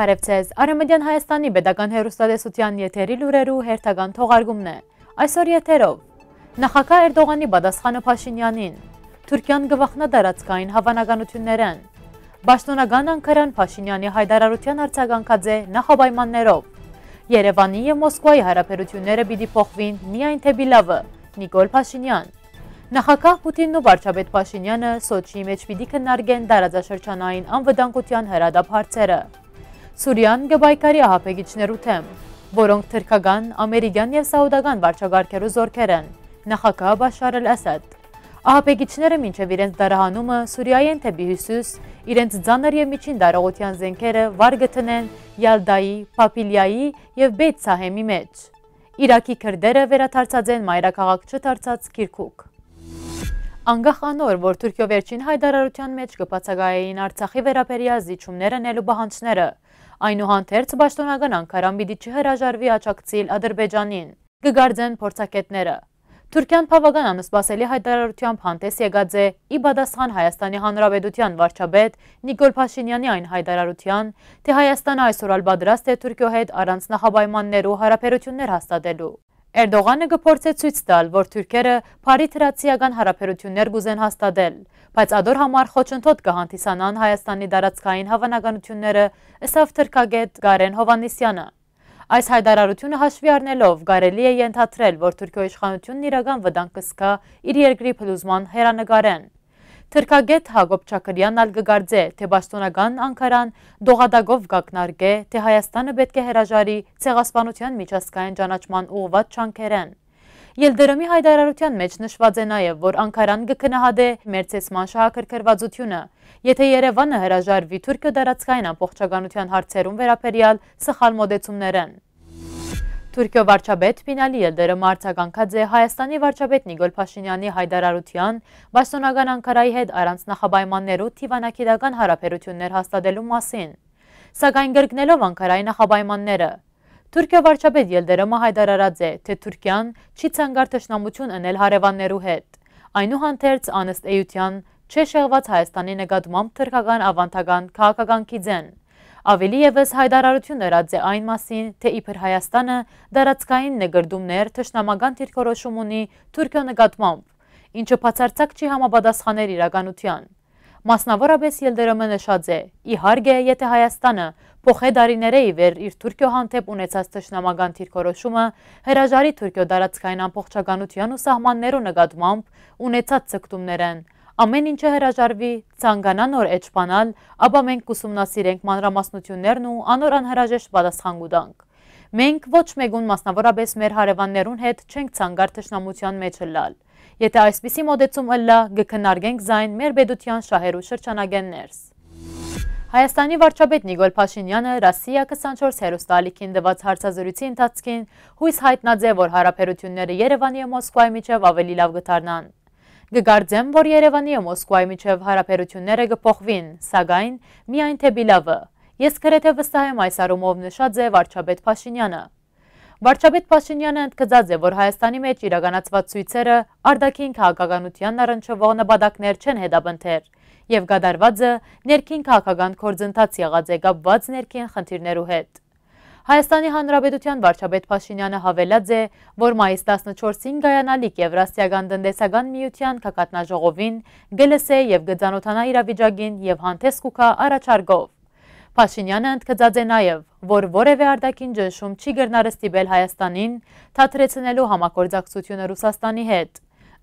Բարև ձեզ, Արեմեդյան Հայաստանի բետական հերուստադեսության եթերի լուրերու հերթական թողարգումն է, այսօր եթերով։ Նախակա էրդողանի բադասխանը պաշինյանին, թուրկյան գվախնադարացկային հավանագանություններեն, բաշտոնագան անքրան պաշինյանի հայդարարության արձագանքաձե նախաբայմաններով, երևանի և Մոսկվայի հարապերությունները բիդի պոխվին միայն թե բիլավը, նիկոլ պաշինյան, նախակահ պուտինն ու վարճաբետ պաշինյանը սոչի մեջ պիդի կնարգեն դարազաշրջանային անվդանկության հրադապ հարցերը։ Սուրյան գբայկարի ահապեգիչներու թեմ, որոնք թրկական, ամերիկյան և սաուդական վարճագարքերու զորքեր են, նախակա բաշարել ասատ։ Ահապեգիչները մինչև իրենց դարահանումը Սուրիայի են թե բիհիսուս, իրենց ձանր և միջին դարողության զենքերը վարգը տնեն յալդայի, պապիլյայի և բետ սահեմի մեջ։ Իրակի կրդերը վերաթարցած են մայրակաղակ չթարցած կիրքուք։ Անգախ անոր, որ Թուրքիո վերջին հայդարարության մեջ կպացագայեին Արցախի վերաբերյալ զիջումներ անելու բանջները, այնուհանդերձ պաշտոնական Անկարան պիտի չհրաժարվի աչակցիլ Ադրբեջանին։ Կգարձեն փորձակետները։ Թուրքիան բավական անսպասելի հայտարարությամբ հանդես եկած է ի պատասխան Հայաստանի Հանրապետության վարչապետ Նիկոլ Փաշինյանի այն հայտարարության, թե Հայաստանը այսօր ալ պատրաստ է Թուրքիո հետ առանց նախապայմաններու հարաբերություններ հաստատելու։ Էրդողանը գփորձե ցույց տալ, որ թուրքերը Փարիթրացիական հարաբերություններ կուզեն հաստատել, բայց ադոր համար խոչընդոտ կհանդիսանան Հայաստանի դարածքային հավանականությունները, ըսավ թրկագետ Գարեն Հովանիսյանը։ Այս հայտարարությունը հաշվի առնելով կարելի է ենթադրել, որ Թուրքիո իշխանությունն իրական վտանգ կսկա իր երկրի փլուզման հերանեկարեն։ Թրկագետ Հակոբ Չակրյանն ալ գգարձե, թե պաշտոնական Անկարան դողադագով գակնարգե, թե Հայաստանը պետք է հրաժարի ցեղասպանության միջազգային ճանաչման ուղղված չանքերեն։ Ելդերոմի հայտարարության մեջ նշված է նաև, որ Անկարան կքնահադե մերցեսման շահակրկրվածությունը, եթե Երևանը հրաժարվի Թուրքիո դարածքային ամբողջականության հարցերում վերաբերյալ սխալ մոդեցումներն։ Թուրքիո վարչապետ Պինալի Էլդերը մարտականքած է Հայաստանի վարչապետ Նիկոլ Փաշինյանի հայտարարության Պաշտոնական Անկարայի հետ առանց նախապայմաններու թիվանագիտական հարաբերություններ հաստատելու մասին, սակայն գրկնելով Անկարայի նախապայմանները։ Թուրքիա վարչապետ Ելդերոմը հայտարարած է, թե Թուրքիան չի ցանկար ճշնամություն ընել հարևաններու հետ։ Այնուհանդերձ անըստ էության չէ շեղված Հայաստանի նկատմամբ թրկական ավանդական քաղաքականքի ձեն։ Ավելի եւս հայտարարություն ըրած է այն մասին, թե իբր Հայաստանը դարածքային ներգրդումներ, թշնամական դիրքորոշում ունի Թուրքիա նկատմամբ, ինչը բացարձակ չի համապատասխաներ իրականության։ Մասնավորապես Ելդերոմը նշած է, իհարկե, եթե Հայաստանը փոխե դարիները ի վեր իր Թուրքիո հանդեպ ունեցած ճշնամական թիրքորոշումը հրաժարի Թուրքիո դարածքային ամբողջականության ու սահմաններու նկատմամբ ունեցած ցկտումներ են, ամեն ինչը հրաժարվի, ծանգանա նոր էջպանալ, ապա մենք ուսումնասիրենք մանրամասնություններն ու անոր անհրաժեշտ պատասխան գուտանք։ Մենք ոչ մեկուն մասնավորապես մեր հարևաններուն հետ չենք ցանգար թշնամության մեջ լալ։ Եթե այսպիսի մոդեցում ըլլա, գքնարգենք զայն մեր բեդության շահերու շրջանագեններս։ Հայաստանի վարչապետ Նիկոլ Փաշինյանը Ռասիա 24 հերոստալիքին տված հարցազրույցի ընթացքին հույս հայտնաձե, որ հարաբերությունները Երևանի ու Մոսկվայի միջև ավելի լավ գտարնան։ Գգարձեմ, որ Երևանի ու Մոսկվայի միջև հարաբերությունները գփոխվին, սակայն միայն թե բիլավը։ Ես գրեթե վստահ եմ այս առումով նշած է Վարչապետ Փաշինյանը։ Վարչապետ Փաշինյանը ընդգծած է, որ Հայաստանի մեջ իրականացված ցույցերը արդակին քաղաքականությանն առնչվող նպատակներ չեն հետապնդեր, եւ գադարվածը ներքին քաղաքական կորձընթաց եղած է կապված ներքին խնդիրներու հետ։ Հայաստանի Հանրապետության վարչապետ Փաշինյանը հավելած է, որ մայիս 14-ին գայանալիք Եվրասիական տնտեսական միության կակատնաժողովին գլսե եւ գծանոթանա իրավիճակին եւ հանդես կուքա առաջարկով։ Փաշինյանը ընդգծած է նաև, որ որևէ արդակին ճնշում չի գրնարստիբել Հայաստանին, թաթրեցնելու համագործակցությունը Ռուսաստանի հետ։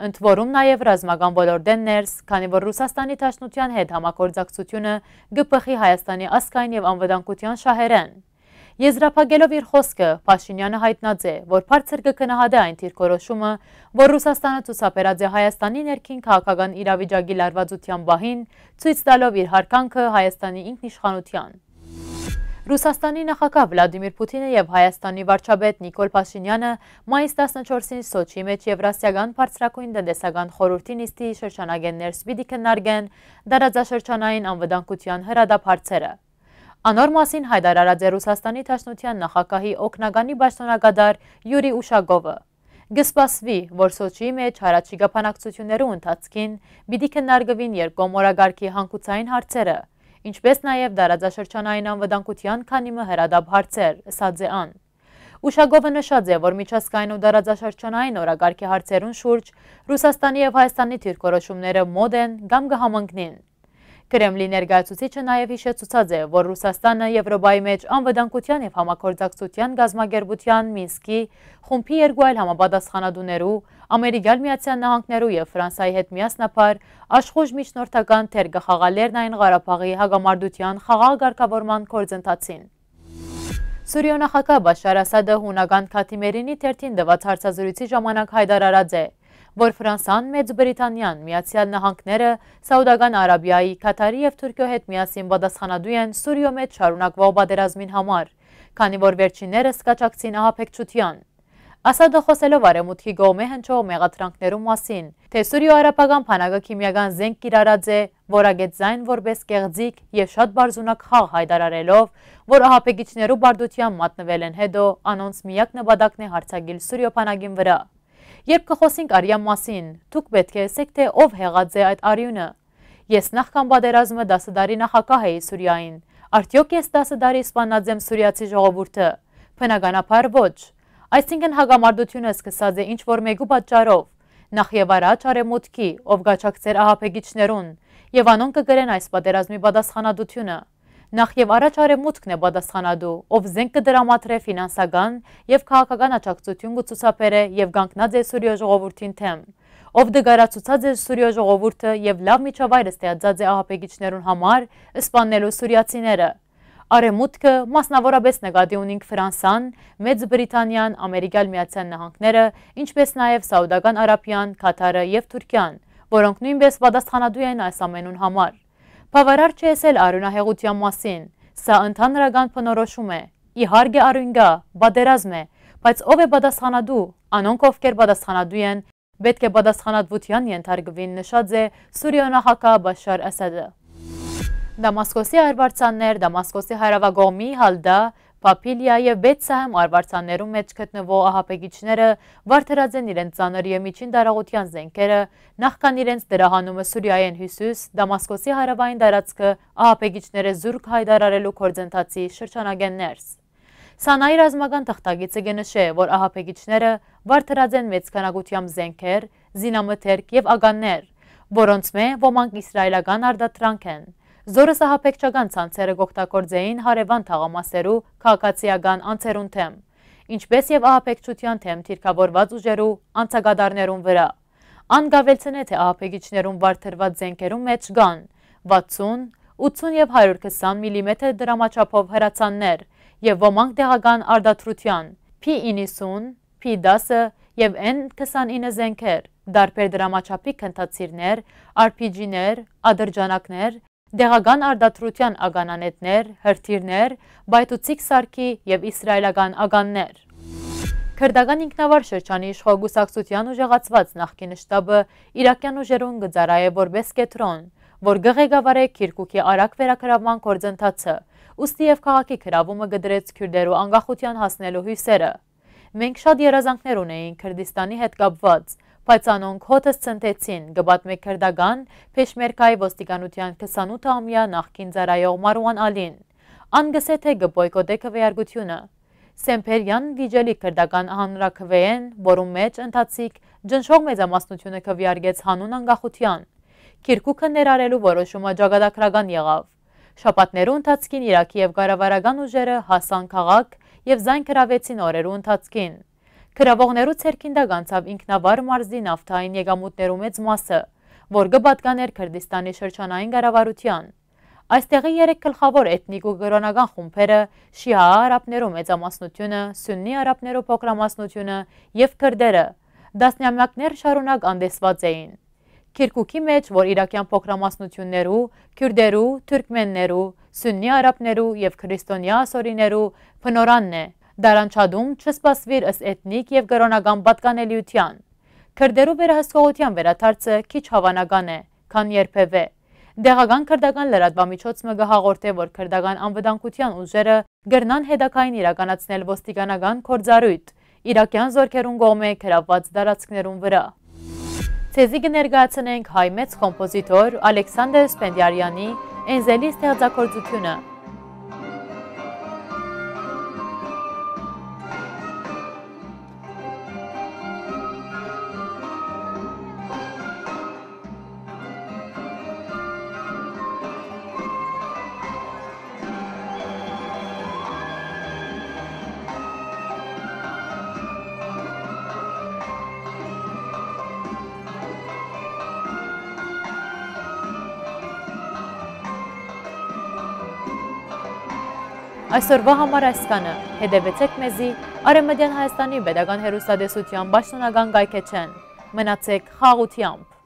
Ընդ որում նաև ռազմական ոլորտեն ներս, քանի որ Ռուսաստանի Թաշնության հետ համագործակցությունը գպխի Հայաստանի ասկայն եւ անվտանգության շահերեն։ Եզրափակելով իր խոսքը, Փաշինյանը հայտնաձե, որ բարձր կքնահատե այն թիրքորոշումը, որ Ռուսաստանը ցուսաբերած է Հայաստանի ներքին քաղաքական իրավիճակի լարվածության բահին, ցույց տալով իր հարկանքը Հայաստանի ինքնիշխանության։ Ռուսաստանի նախագահ Վլադիմիր Պուտինը եւ Հայաստանի վարչապետ Նիկոլ Փաշինյանը մայիս 14-ին Սոչի մեջ Եվրասիական բարձրակույն տնտեսական խորհրդի նիստի շրջանագեններ սպիտի քննարկեն դարաձաշրջանային անվտանգության հրադադարները։ Անոր մասին հայտարարած է Ռուսաստանի Թաշնության նախագահի օկնագանի պաշտոնակադար Յուրի Ուշագովը։ Գսպասվի, որ Սոչիի մեջ հարաճի գապանակցություններու ընթացքին պիտի քննարկվին երկկողմորակարգի հանգուցային հարցերը, ինչպես նաև դարաձաշրջանային անվտանգության քանիմը հրադաբ հարցեր, Սաձեան։ Ուշագովը նշած է, որ միջազգային ու դարաձաշրջանային օրակարգի հարցերուն շուրջ Ռուսաստանի եւ Հայաստանի թիրքորոշումները մոդ են կամ կհամընկնին։ Կրեմլի ներգայացուցիչը նաև հիշեցուցած է, որ Ռուսաստանը Եվրոպայի մեջ անվտանգության եւ համագործակցության գազագերբության Մինսկի խումբի երկու այլ համապատասխանատուներու, Ամերիկյան Միացյալ Նահանգներու եւ Ֆրանսիայի հետ միասնապար աշխուժ միջնորդական թերգախաղալերն այն Ղարաբաղի հագամարդության խաղաղ ղեկավարման կորձընթացին։ Սուրիո նախագահ Բաշար Ասադը հունական Քաթիմերինի թերթին դված հարցազրույցի ժամանակ հայտարարած է, որ Ֆրանսան, Մեծ Բրիտանիան, Միացյալ Նահանգները, Սաուդական Արաբիայի, Կատարի եւ Թուրքիո հետ միասին պատասխանատու են Սուրիո մեջ շարունակվող պատերազմին համար, քանի որ վերջիններս կաճակցին ահապեկչության։ Ասադը խոսելով արեմուտքի գողմե հնչող մեղատրանքներու մասին, թե Սուրիո արապական պանագը կիմիական զենք կիրարած է, որագետ զայն որպես կեղձիկ և շատ բարզունակ խաղ հայդարարելով, որ ահապեգիչներու բարդության մատնվել են հետո, անոնց միակ նպադակն է հարցագիլ Սուրիո պանագին վրա։ Երբ կխոսենք արյա մասին, դուք պետք է ասեք, թե ով հեղած է այդ արյունը։ Ես նախքան պատերազմը դասդարի նախակահ էի Սուրիային։ Արդյոք ես դասդարի սպանաձեմ սուրիացի ժողովուրդը։ Բնականաբար ոչ։ Այսինքն հագամարտությունը սկսած է ինչ որ մեկու պատճառով։ Նախ եւ առաջ արեմուտքի, ով գաչակցեր ահապեգիչներուն, եւ անոնք կգրեն այս պատերազմի պատասխանատվությունը նախ եւ առաջ արևմուտքն է պատասխանատու, ով զենք կդրամատրե ֆինանսական եւ քաղաքական աջակցություն կցուցաբերե եւ կանգնած է Սուրիո ժողովրդին թեմ, ով դգարացուցած է Սուրիո ժողովուրդը եւ լավ միջավայր ստեղծած է ահապեգիչներուն համար սպանելու սուրիացիները։ Արևմուտքը մասնավորապես նկատի ունինք Ֆրանսան, Մեծ Բրիտանիան, Ամերիկալ Միացյալ Նահանգները, ինչպես նաև Սաուդական Արաբիան, Կատարը եւ Թուրքիան, որոնք նույնպես պատասխանատու են այս ամենուն համար։ Բավարար չէ ասել արյունահեղության մասին, սա ընդհանրական փնորոշում է։ Իհարկե արյուն գա, բادرազմ է, բայց ով է պատասխանատու։ Անոնք ովքեր պատասխանատու են, պետք է պատասխանատվության ենթարկվին, նշած է Սուրիանահակա Բաշար Ասադը։ Դամասկոսի արբարձաններ, Դամասկոսի հարավագողմի, Հալդա, պապիլիա և բեցահմ արվարցաններում մեջ կտնվող ահապեգիչները վարդրած են իրենց ծանր և միջին դարաղության զենքերը, նախկան իրենց դրահանումը Սուրիայեն հիսուս, դամասկոսի հարավային դարացքը ահապեգիչները զուրկ հայդարարելու կործենթացի շրջանագեն ներս։ Սանայի ռազմական թղթագիցը գնշե է, որ ահապեգիչները վարդրած են մեծ քանակությամբ զենքեր, զինամթերք և ագաններ, որոնց մե ոմանք իսրայելական արդատրանք են։ Զորը սահապեկչական ցանցերը գօգտագործեին հարևան թաղամասերու քաղաքացիական անցերուն թեմ, ինչպես եւ ահապեկչության թեմ թիրքավորված ուժերու անցագադարներուն վրա։ Ան գավելցնե թե ահապեգիչներուն վարդրված զենքերուն մեջ կան 60, 80 եւ 120 մմ դրամաչափով հրացաններ եւ ոմանք դեղական արդատրության P90, P10 եւ N29 զենքեր, դարբեր դրամաչափի քննադատիրներ, RPG-ներ, ադրջանակներ Դեղական արդատրության ագանանետներ, հրթիրներ, բայտուցիկ սարքի և իսրայլական ագաններ։ Քրդական ինքնավար շրջանի իշխող գուսակցության ուժեղացված նախկին շտաբը իրակյան ուժերուն գծարայ է որպես կետրոն, որ գղեգավար է Քիրկուկի արակ վերակրավման կործընթացը, ուստի և քաղաքի կրավումը գդրեց քյուրդերու անգախության հասնելու հույսերը։ Մենք շատ երազանքներ ունեին Քրդիստանի հետ կապված, բայց անոնք հոտս ծնտեցին, գբատ մեկ հրդագան պեշմերկայի ոստիկանության 28 ամյա նախքին ծարայող Մարուան ալին, անգսե թե գբոյքոդեքը վեյարգությունը։ Սեմպերյան վիջելի կրդական հանրաքվեեն, որում մեջ ընթացիկ ջնշող մեծամասնությունը կվիարգեց հանուն անգախության։ Կիրկուքը ներարելու որոշումը ճագադակրական եղավ։ Շապատներու ընթացքին Իրաքի և գարավարական ուժերը հասան քաղաք և զայն կրավեցին օրերու ընթացքին։ Գրավողներու ցերքին դագանցավ ինքնավար մարզի նավթային եկամուտներու մեծ մասը, որ կբատկաներ Քրդիստանի շրջանային գարավարության։ Այստեղի երեք գլխավոր էթնիկ ու գրոնական խումբերը՝ շիա արաբներու մեծամասնությունը, սուննի արաբներու փոքրամասնությունը եւ քրդերը, դասնյակներ շարունակ անդեսված էին։ Քիրկուկի մեջ, որ իրաքյան փոքրամասնություններու, քյուրդերու, թուրքմեններու, սուննի արաբներու եւ քրիստոնյա ասորիներու փնորանն է, Դարանչադում չսպասվիր ըս էթնիկ և գրոնական պատկանելիության։ Քրդերու վերահսկողության վերաթարցը քիչ հավանական է, քան երբևէ։ Դեղական քրդական լրատվամիջոցը գահաղորդե, որ քրդական անվտանգության ուժերը գրնան հետակային իրականացնել ոստիկանական կորձարույթ իրաքյան զորքերուն կողմէ գրաված դարածքներուն վրա։ Ցեզի կներկայացնենք հայ մեծ կոմպոզիտոր Ալեքսանդր Սպենդիարյանի «Էնզելի» ստեղծագործությունը։ Այսօրվա համար այսքանը։ Հետևեցեք մեզի Արևմտյան Հայաստանի Պետական Հերոստատեսության Պաշտոնական կայքէջեն։ Մնացեք խաղությամբ։